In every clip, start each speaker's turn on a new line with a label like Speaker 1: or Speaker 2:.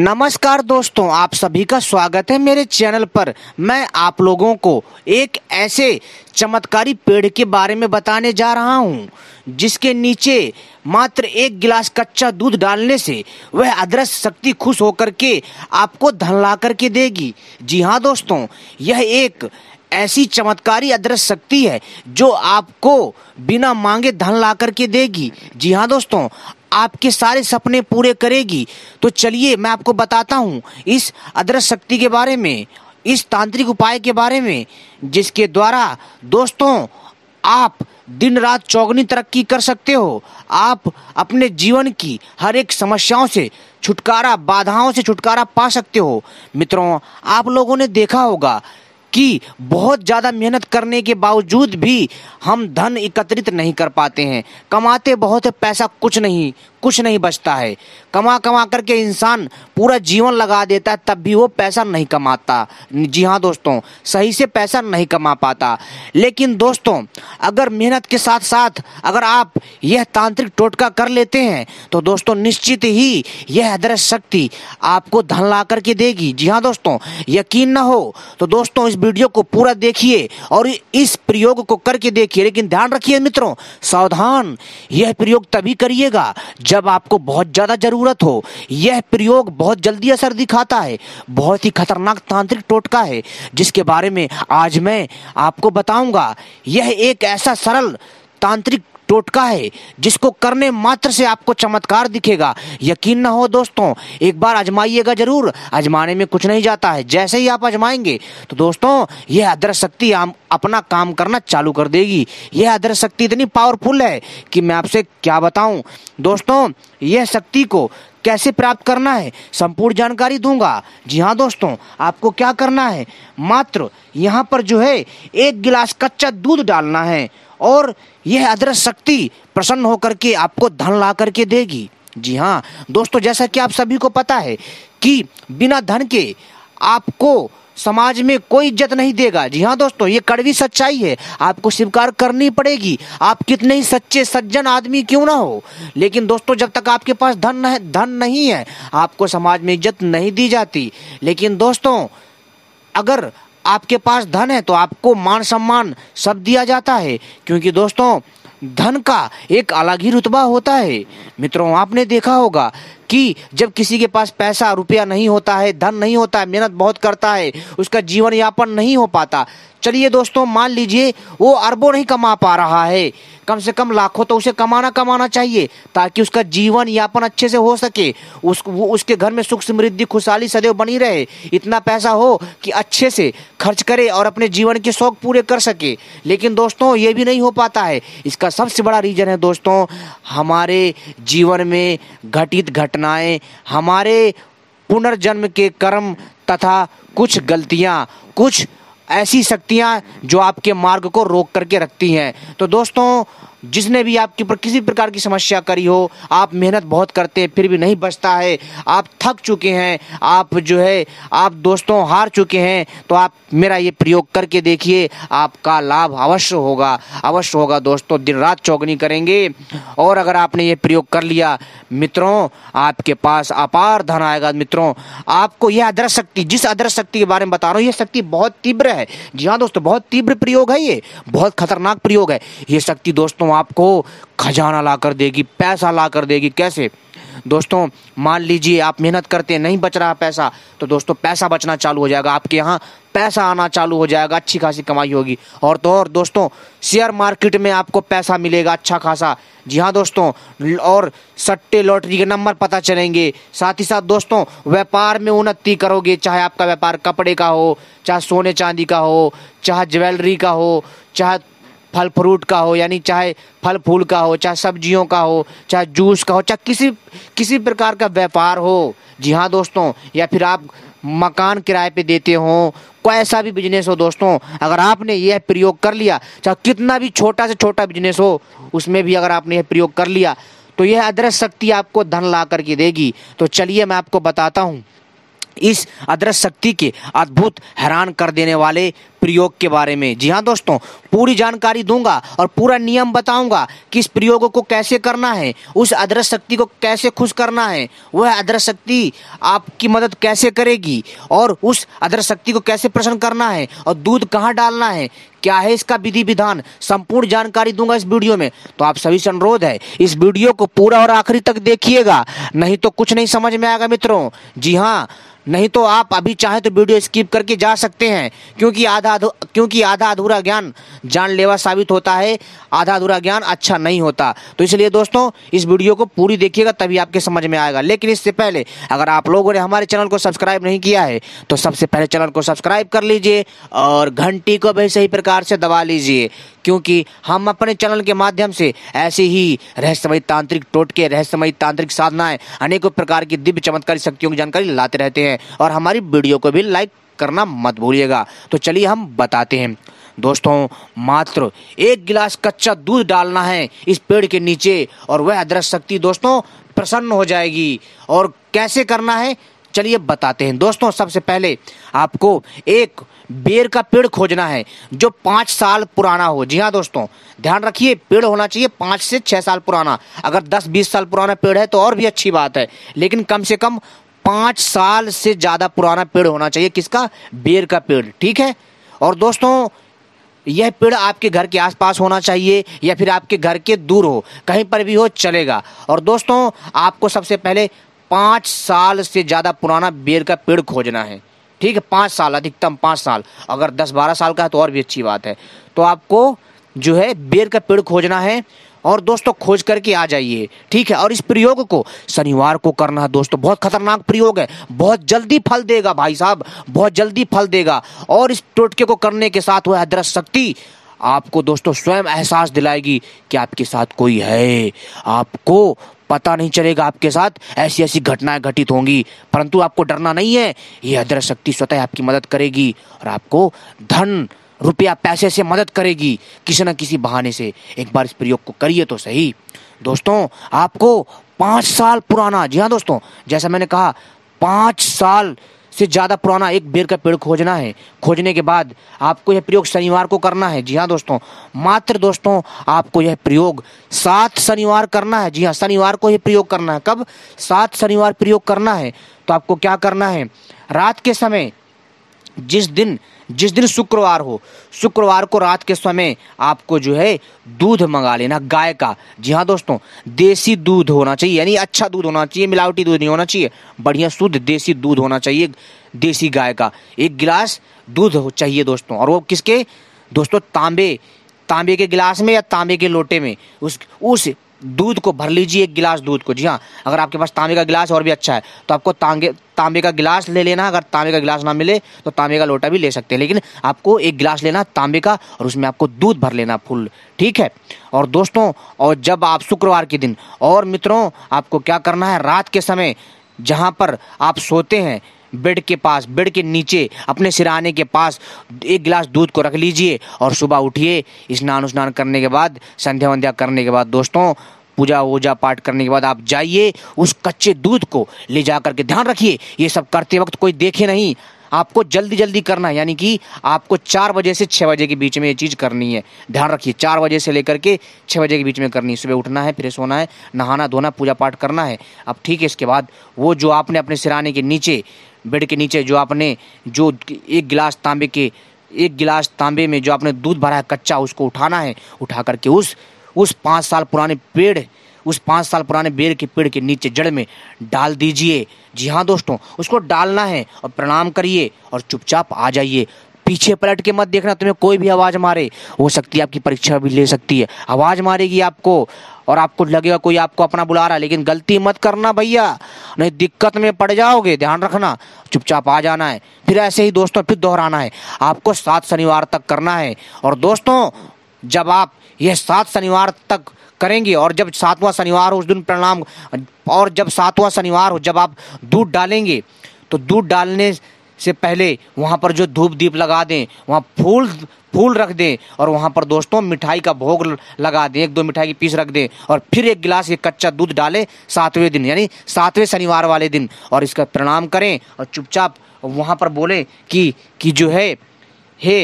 Speaker 1: नमस्कार दोस्तों आप सभी का स्वागत है मेरे चैनल पर मैं आप लोगों को एक ऐसे चमत्कारी पेड़ के बारे में बताने जा रहा हूं जिसके नीचे मात्र एक गिलास कच्चा दूध डालने से वह अदृश्य शक्ति खुश होकर के आपको धन ला करके देगी जी हाँ दोस्तों यह एक ऐसी चमत्कारी अदृश्य शक्ति है जो आपको बिना मांगे धन ला करके देगी जी हाँ दोस्तों आपके सारे सपने पूरे करेगी तो चलिए मैं आपको बताता हूँ इस अदृश्य शक्ति के बारे में इस तांत्रिक उपाय के बारे में जिसके द्वारा दोस्तों आप दिन रात चौगनी तरक्की कर सकते हो आप अपने जीवन की हर एक समस्याओं से छुटकारा बाधाओं से छुटकारा पा सकते हो मित्रों आप लोगों ने देखा होगा कि बहुत ज़्यादा मेहनत करने के बावजूद भी हम धन एकत्रित नहीं कर पाते हैं कमाते बहुत है पैसा कुछ नहीं कुछ नहीं बचता है कमा कमा करके इंसान पूरा जीवन लगा देता है तब भी वो पैसा नहीं कमाता जी हाँ दोस्तों सही से पैसा नहीं कमा पाता लेकिन दोस्तों अगर मेहनत के साथ साथ अगर आप यह तांत्रिक टोटका कर लेते हैं तो दोस्तों निश्चित ही यह अदृश्य शक्ति आपको धन ला करके देगी जी हाँ दोस्तों यकीन ना हो तो दोस्तों इस वीडियो को पूरा देखिए और इस प्रयोग को करके देखिए लेकिन ध्यान रखिए मित्रों सावधान यह प्रयोग तभी करिएगा जब आपको बहुत ज़्यादा ज़रूरत हो यह प्रयोग बहुत जल्दी असर दिखाता है बहुत ही खतरनाक तांत्रिक टोटका है जिसके बारे में आज मैं आपको बताऊंगा यह एक ऐसा सरल तांत्रिक टोटका है जिसको करने मात्र से आपको चमत्कार दिखेगा यकीन ना हो दोस्तों एक बार आजमाइएगा जरूर आजमाने में कुछ नहीं जाता है जैसे ही आप आजमाएंगे तो दोस्तों यह अदर शक्ति अपना काम करना चालू कर देगी यह अदर शक्ति इतनी पावरफुल है कि मैं आपसे क्या बताऊं दोस्तों यह शक्ति को कैसे प्राप्त करना है संपूर्ण जानकारी दूंगा जी हाँ दोस्तों आपको क्या करना है मात्र यहाँ पर जो है एक गिलास कच्चा दूध डालना है और यह अदृश्य शक्ति प्रसन्न होकर के आपको धन ला करके देगी जी हाँ दोस्तों जैसा कि आप सभी को पता है कि बिना धन के आपको समाज में कोई इज्जत नहीं देगा जी हाँ दोस्तों ये कड़वी सच्चाई है आपको स्वीकार करनी पड़ेगी आप कितने ही सच्चे सज्जन आदमी क्यों ना हो लेकिन दोस्तों जब तक आपके पास धन है धन नहीं है आपको समाज में इज्जत नहीं दी जाती लेकिन दोस्तों अगर आपके पास धन है तो आपको मान सम्मान सब दिया जाता है क्योंकि दोस्तों धन का एक अलग ही रुतबा होता है मित्रों आपने देखा होगा कि जब किसी के पास पैसा रुपया नहीं होता है धन नहीं होता है मेहनत बहुत करता है उसका जीवन यापन नहीं हो पाता चलिए दोस्तों मान लीजिए वो अरबों नहीं कमा पा रहा है कम से कम लाखों तो उसे कमाना कमाना चाहिए ताकि उसका जीवन यापन अच्छे से हो सके उस उसके घर में सुख समृद्धि खुशहाली सदैव बनी रहे इतना पैसा हो कि अच्छे से खर्च करे और अपने जीवन के शौक पूरे कर सके लेकिन दोस्तों ये भी नहीं हो पाता है इसका सबसे बड़ा रीज़न है दोस्तों हमारे जीवन में घटित घटना घटनाएं हमारे पुनर्जन्म के कर्म तथा कुछ गलतियां कुछ ऐसी शक्तियां जो आपके मार्ग को रोक करके रखती हैं तो दोस्तों जिसने भी आपके ऊपर किसी प्रकार की समस्या करी हो आप मेहनत बहुत करते हैं फिर भी नहीं बचता है आप थक चुके हैं आप जो है आप दोस्तों हार चुके हैं तो आप मेरा ये प्रयोग करके देखिए आपका लाभ अवश्य होगा अवश्य होगा दोस्तों दिन रात चौगनी करेंगे और अगर आपने ये प्रयोग कर लिया मित्रों आपके पास अपार धन आएगा मित्रों आपको यह अदृश्य शक्ति जिस अदृश्य शक्ति के बारे में बता रहा हूँ यह शक्ति बहुत तीव्र है जी हाँ दोस्तों बहुत तीव्र प्रयोग है ये बहुत खतरनाक प्रयोग है ये शक्ति दोस्तों दोस्तों आपको खजाना ला कर देगी पैसा ला कर देगी कैसे दोस्तों मान लीजिए आप मेहनत करते नहीं बच रहा पैसा तो दोस्तों पैसा बचना चालू हो जाएगा आपके यहाँ पैसा आना चालू हो जाएगा अच्छी खासी कमाई होगी और तो और दोस्तों शेयर मार्केट में आपको पैसा मिलेगा अच्छा खासा जी हाँ दोस्तों और सट्टे लॉटरी के नंबर पता चलेंगे साथ ही साथ दोस्तों व्यापार में उन्नति करोगे चाहे आपका व्यापार कपड़े का हो चाहे सोने चांदी का हो चाहे ज्वेलरी का हो चाहे फल फ्रूट का हो यानी चाहे फल फूल का हो चाहे सब्जियों का हो चाहे जूस का हो चाहे किसी किसी प्रकार का व्यापार हो जी हाँ दोस्तों या फिर आप मकान किराए पे देते हो कोई ऐसा भी बिजनेस हो दोस्तों अगर आपने यह प्रयोग कर लिया चाहे कितना भी छोटा से छोटा बिजनेस हो उसमें भी अगर आपने यह प्रयोग कर लिया तो यह अदृश्य शक्ति आपको धन ला करके देगी तो चलिए मैं आपको बताता हूँ इस अदृश्य शक्ति के अद्भुत हैरान कर देने वाले प्रयोग के बारे में जी हाँ दोस्तों पूरी जानकारी दूंगा और पूरा नियम बताऊंगा कि इस प्रयोग को कैसे करना है उस अदृश्य शक्ति को कैसे खुश करना है वह अदृश्य शक्ति आपकी मदद कैसे करेगी और उस अदृश्य शक्ति को कैसे प्रसन्न करना है और दूध कहाँ डालना है क्या है इसका विधि विधान संपूर्ण जानकारी दूंगा इस वीडियो में तो आप सभी से अनुरोध है इस वीडियो को पूरा और आखिरी तक देखिएगा नहीं तो कुछ नहीं समझ में आएगा मित्रों जी हाँ नहीं तो आप अभी चाहे तो वीडियो स्किप करके जा सकते हैं क्योंकि आधा आधा क्योंकि आधा अधूरा ज्ञान जानलेवा साबित होता है आधा अधूरा ज्ञान अच्छा नहीं होता तो इसलिए दोस्तों इस वीडियो को पूरी देखिएगा तभी आपके समझ में आएगा लेकिन इससे पहले अगर आप लोगों ने हमारे चैनल को सब्सक्राइब नहीं किया है तो सबसे पहले चैनल को सब्सक्राइब कर लीजिए और घंटी को भी सही प्रकार से दबा लीजिए क्योंकि हम अपने चैनल के माध्यम से ऐसे ही रहस्यमय तांत्रिक टोटके रहस्यमय तांत्रिक साधनाएं अनेकों प्रकार की दिव्य चमत्कारी शक्तियों की जानकारी लाते रहते हैं और हमारी वीडियो को भी लाइक करना मत भूलिएगा तो चलिए हम बताते हैं दोस्तों मात्र एक गिलास कच्चा दूध डालना है इस पेड़ के नीचे और वह अदृश्य शक्ति दोस्तों प्रसन्न हो जाएगी और कैसे करना है चलिए बताते हैं दोस्तों सबसे पहले आपको एक बेर का पेड़ खोजना है जो पाँच साल पुराना हो जी हाँ दोस्तों ध्यान रखिए पेड़ होना चाहिए पाँच से छः साल पुराना अगर दस बीस साल पुराना पेड़ है तो और भी अच्छी बात है लेकिन कम से कम पाँच साल से ज़्यादा पुराना पेड़ होना चाहिए किसका बेर का पेड़ ठीक है और दोस्तों यह पेड़ आपके घर के आसपास होना चाहिए या फिर आपके घर के दूर हो कहीं पर भी हो चलेगा और दोस्तों आपको सबसे पहले पाँच साल से ज़्यादा पुराना बेर का पेड़ खोजना है ठीक है पाँच साल अधिकतम पाँच साल अगर दस बारह साल का है तो और भी अच्छी बात है तो आपको जो है बेर का पेड़ खोजना है और दोस्तों खोज करके आ जाइए ठीक है और इस प्रयोग को शनिवार को करना है दोस्तों बहुत खतरनाक प्रयोग है बहुत जल्दी फल देगा भाई साहब बहुत जल्दी फल देगा और इस टोटके को करने के साथ वह अदृश्य शक्ति आपको दोस्तों स्वयं एहसास दिलाएगी कि आपके साथ कोई है आपको पता नहीं चलेगा आपके साथ ऐसी ऐसी घटनाएं घटित होंगी परंतु आपको डरना नहीं है यह अदृश्य शक्ति स्वतः आपकी मदद करेगी और आपको धन रुपया पैसे से मदद करेगी किसी न किसी बहाने से एक बार इस प्रयोग को करिए तो सही दोस्तों आपको पाँच साल पुराना जी हाँ दोस्तों जैसा मैंने कहा पाँच साल से ज़्यादा पुराना एक बेर का पेड़ खोजना है खोजने के बाद आपको यह प्रयोग शनिवार को करना है जी हाँ दोस्तों मात्र दोस्तों आपको यह प्रयोग सात शनिवार करना है जी हाँ शनिवार को यह प्रयोग करना है कब सात शनिवार प्रयोग करना है तो आपको क्या करना है रात के समय जिस दिन जिस दिन शुक्रवार हो शुक्रवार को रात के समय आपको जो है दूध मंगा लेना गाय का जी हाँ दोस्तों देसी दूध होना चाहिए यानी अच्छा दूध होना चाहिए मिलावटी दूध नहीं होना चाहिए बढ़िया शुद्ध देसी दूध होना चाहिए देसी गाय का एक गिलास दूध चाहिए दोस्तों और वो किसके दोस्तों तांबे तांबे के गिलास में या तांबे के लोटे में उस उस दूध को भर लीजिए एक गिलास दूध को जी हाँ अगर आपके पास तांबे का गिलास और भी अच्छा है तो आपको तांगे तांबे का गिलास ले लेना अगर तांबे का गिलास ना मिले तो तांबे का लोटा भी ले सकते हैं लेकिन आपको एक गिलास लेना तांबे का और उसमें आपको दूध भर लेना फुल ठीक है और दोस्तों और जब आप शुक्रवार के दिन और मित्रों आपको क्या करना है रात के समय जहाँ पर आप सोते हैं बेड के पास बेड के नीचे अपने सिराने के पास एक गिलास दूध को रख लीजिए और सुबह उठिए स्नान उस्नान करने के बाद संध्या वंध्या करने के बाद दोस्तों पूजा वूजा पाठ करने के बाद आप जाइए उस कच्चे दूध को ले जा करके ध्यान रखिए ये सब करते वक्त कोई देखे नहीं आपको जल्दी जल्दी करना है यानी कि आपको चार बजे से छः बजे के बीच में ये चीज़ करनी है ध्यान रखिए चार बजे से लेकर के छः बजे के बीच में करनी है सुबह उठना है फ्रेश होना है नहाना धोना पूजा पाठ करना है अब ठीक है इसके बाद वो जो आपने अपने सिराने के नीचे बेड के नीचे जो आपने जो एक गिलास तांबे के एक गिलास तांबे में जो आपने दूध भरा है कच्चा उसको उठाना है उठा करके उस उस पाँच साल पुराने पेड़ उस पाँच साल पुराने बेर के पेड़ के नीचे जड़ में डाल दीजिए जी हाँ दोस्तों उसको डालना है और प्रणाम करिए और चुपचाप आ जाइए पीछे पलट के मत देखना तुम्हें कोई भी आवाज़ मारे हो सकती है आपकी परीक्षा भी ले सकती है आवाज़ मारेगी आपको और आपको लगेगा कोई आपको अपना बुला रहा है लेकिन गलती मत करना भैया नहीं दिक्कत में पड़ जाओगे ध्यान रखना चुपचाप आ जाना है फिर ऐसे ही दोस्तों फिर दोहराना है आपको सात शनिवार तक करना है और दोस्तों जब आप यह सात शनिवार तक करेंगे और जब सातवां शनिवार हो उस दिन प्रणाम और जब सातवां शनिवार हो जब आप दूध डालेंगे तो दूध डालने से पहले वहाँ पर जो धूप दीप लगा दें वहाँ फूल फूल रख दें और वहाँ पर दोस्तों मिठाई का भोग लगा दें एक दो मिठाई की पीस रख दें और फिर एक गिलास ये कच्चा दूध डालें सातवें दिन यानी सातवें शनिवार वाले दिन और इसका प्रणाम करें और चुपचाप वहाँ पर बोलें कि कि जो है हे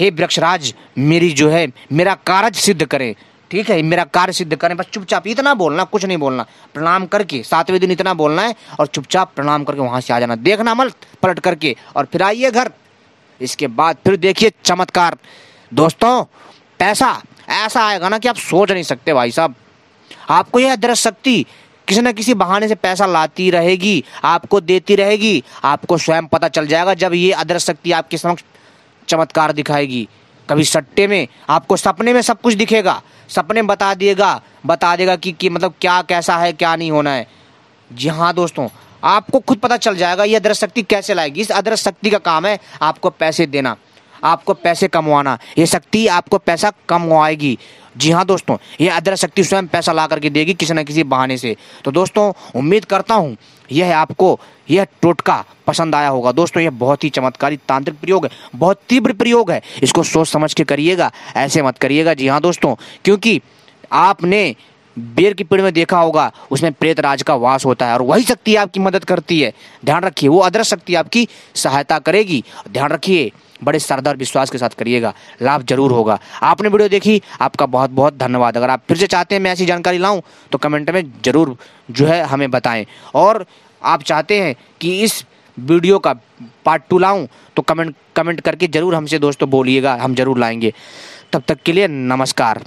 Speaker 1: हे वृक्षराज मेरी जो है मेरा कारज सिद्ध करें ठीक है मेरा कार्य सिद्ध करें बस चुपचाप इतना बोलना कुछ नहीं बोलना प्रणाम करके सातवें दिन इतना बोलना है और चुपचाप प्रणाम करके वहाँ से आ जाना देखना मल पलट करके और फिर आइए घर इसके बाद फिर देखिए चमत्कार दोस्तों पैसा ऐसा आएगा ना कि आप सोच नहीं सकते भाई साहब आपको यह अदृश्य शक्ति किसी न किसी बहाने से पैसा लाती रहेगी आपको देती रहेगी आपको स्वयं पता चल जाएगा जब ये अदृश्य शक्ति आपके समक्ष चमत्कार दिखाएगी कभी सट्टे में आपको सपने में सब कुछ दिखेगा सपने में बता दिएगा बता देगा कि, कि मतलब क्या कैसा है क्या नहीं होना है जी हाँ दोस्तों आपको खुद पता चल जाएगा ये अदृश्य शक्ति कैसे लाएगी इस अदृश्य शक्ति का काम है आपको पैसे देना आपको पैसे कमवाना ये शक्ति आपको पैसा कमवाएगी जी हाँ दोस्तों ये अदर शक्ति स्वयं पैसा ला करके देगी किसी न किसी बहाने से तो दोस्तों उम्मीद करता हूँ यह आपको यह टोटका पसंद आया होगा दोस्तों यह बहुत ही चमत्कारी तांत्रिक प्रयोग है बहुत तीव्र प्रयोग है इसको सोच समझ के करिएगा ऐसे मत करिएगा जी हाँ दोस्तों क्योंकि आपने बेर की पेड़ में देखा होगा उसमें प्रेत राज का वास होता है और वही शक्ति आपकी मदद करती है ध्यान रखिए वो अदृश्य शक्ति आपकी सहायता करेगी ध्यान रखिए बड़े श्रद्धा और विश्वास के साथ करिएगा लाभ जरूर होगा आपने वीडियो देखी आपका बहुत बहुत धन्यवाद अगर आप फिर से चाहते हैं मैं ऐसी जानकारी लाऊं तो कमेंट में ज़रूर जो है हमें बताएं और आप चाहते हैं कि इस वीडियो का पार्ट टू लाऊं तो कमेंट कमेंट करके ज़रूर हमसे दोस्तों बोलिएगा हम ज़रूर लाएंगे तब तक के लिए नमस्कार